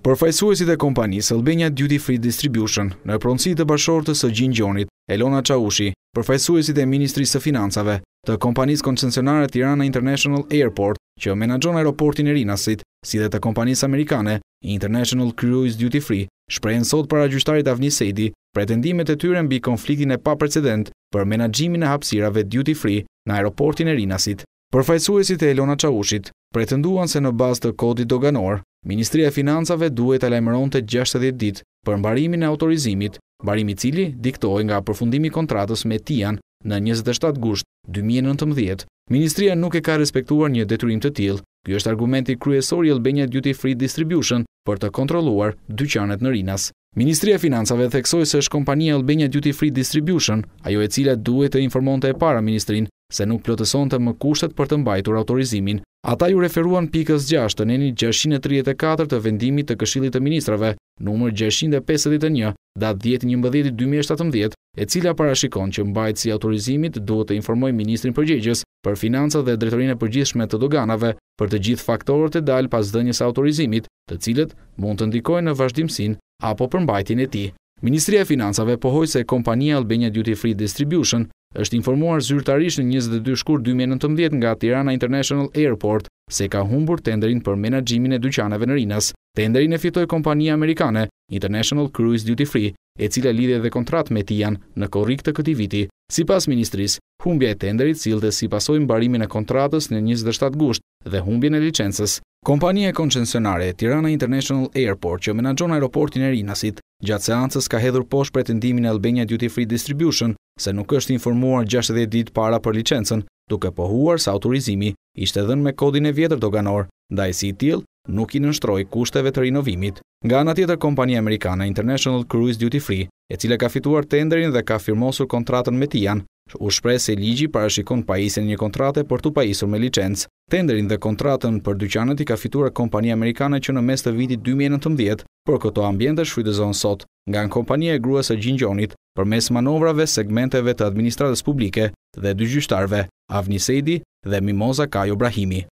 Përfajsuesit e kompanisë Albania Duty Free Distribution në pronsi të bashortës së Gjingjonit, Elona Qaushi, përfajsuesit e Ministrisë Finansave të kompanisë koncensionare Tirana International Airport që menagjon aeroportin e Rinasit, si dhe të kompanisë amerikane International Cruise Duty Free, shprejnë sot para gjyshtarit Avni Sejdi pretendimet e tyre mbi konfliktin e pa precedent për menagjimin e hapsirave Duty Free në aeroportin e Rinasit. Përfajsuesit e Elona Qaushit pretenduan se në bazë të kodit doganor Ministria e Financave duhet e lajmëron të 60 dit për mbarimin e autorizimit, barimi cili diktoj nga përfundimi kontratës me Tian në 27 gusht 2019. Ministria nuk e ka respektuar një detyrim të tilë, kjo është argumenti kryesor i Albania Duty Free Distribution për të kontroluar dyqanet në Rinas. Ministria e Financave theksoi se është kompania Albania Duty Free Distribution, ajo e cila duhet të informonte e para ministrin se nuk plotësonte më kushtet për të mbajtur autorizimin Ata ju referuan pikës 6 të njeni 634 të vendimit të këshillit të ministrave, numër 651, datë 10.11.2017, e cila parashikon që mbajtë si autorizimit duhet të informoj Ministrin Përgjegjës për financët dhe dretorin e përgjithshme të doganave për të gjithë faktorët e dalë pas dënjës autorizimit, të cilët mund të ndikojnë në vazhdimsin apo për mbajtin e ti. Ministria e Finansave pohoj se kompanija Albania Duty Free Distribution është informuar zyrtarish në 22 shkur 2019 nga Tirana International Airport se ka humbur tenderin për menagjimin e dyqaneve në Rinas. Tenderin e fitoj kompanija amerikane, International Cruise Duty Free, e cila lidhe dhe kontrat me tijan në korik të këti viti. Si pas ministris, humbja e tenderit cilë dhe si pasojnë barimin e kontratës në 27 gusht dhe humbjen e licensës. Kompanija e koncensionare, Tirana International Airport, që menagjon aeroportin e Rinasit, Gjatë seancës ka hedhur posh pretendimin e Albania Duty Free Distribution, se nuk është informuar 60 dit para për licencen, duke pohuar sa autorizimi ishte dhenë me kodin e vjetër doganor, da e si tjil nuk i nështroj kushteve të rinovimit. Nga ana tjetër kompania Amerikana International Cruise Duty Free, e cile ka fituar tenderin dhe ka firmosur kontratën me tijan, u shpreh se ligji parashikon pajisin një kontrate për të pajisur me licencë. Tenderin dhe kontratën për dyqanët i ka fituar kompania Amerikana që në mes të vitit 2019, Për këto ambjente shfrydezon sot nga në kompanje e gruës e gjingjonit për mes manovrave segmenteve të administratës publike dhe dy gjyshtarve, Avni Sejdi dhe Mimoza Kajo Brahimi.